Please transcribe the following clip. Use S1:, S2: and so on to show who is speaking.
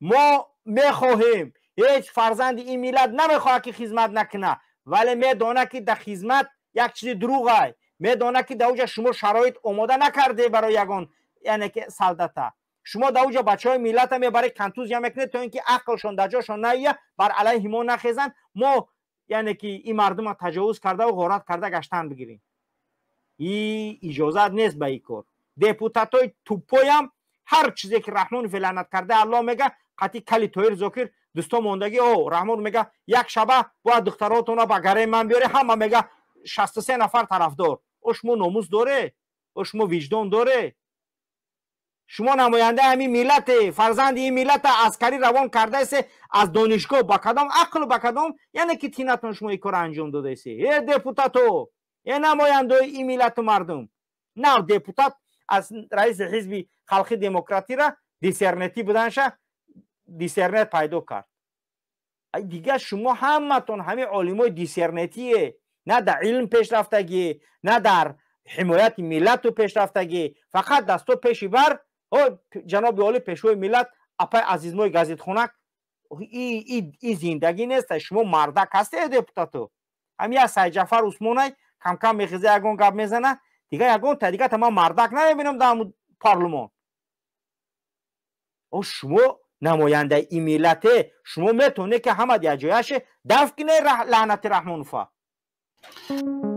S1: мо мехоҳем ҳеҷ фарзанди ин миллат намехоҳад ки хизмат накуна вале медона ки дар хизмат як чизи дуруғай медона ки дар уҷа шумо шароит омода накарде барои ягон яъне ки салдата шумо дар уҷа бачаҳои миллата мебаред контузия мекуне то ин ки ақлшон дар ҷошон наия бар алайҳи мо нахезанд мо яъне ки ин мардума таҷовуз кардаву ғорат карда гаштан бигирем и иҷозат нест ба и кор депутатҳои туппоям ҳар чизе ки раҳмон филаънат карда алло мегӯяд қатъи кали тоир зокир дӯстон мондаги о раҳмон мега як шаба бояд духтаротона ба гареи ман биёре ҳама мега шастусе нафар тарафдор о шумо номус доре о шумо виҷдон доре шумо намоянда ҳамин миллате фарзанди ин миллата аскарӣ равон кардаесе аз донишгоҳ ба кадом ақлу ба кадом яъне ки тинатон шумо и кор анҷом додаесе э депутато э намояндаои ин миллату мардум нав депутат аз раиси ҳизби халқи демократира дисернетӣ буданша دیسرنت پیدا کرد دیگه شما همتون همه علیمای دیسرنتیه نه در علم پیش رفتگی نه در حمایت ملت و پیش رفتگی فقط دستو پیشی بر جناب عالی پیشوی ملت اپای عزیزموی گزید خونک ای, ای, ای زندگی نیست شما مردک هستی دپوتاتو همین از سای جعفر های کم کم میخیزه اگون گب میزنه دیگه اگون تا دیگه تمام مردک نمیبینم در پارلمان او شما نماینده ای ملته شما میتونه که همه دیجایش دفت کنه لعنت رحمون فا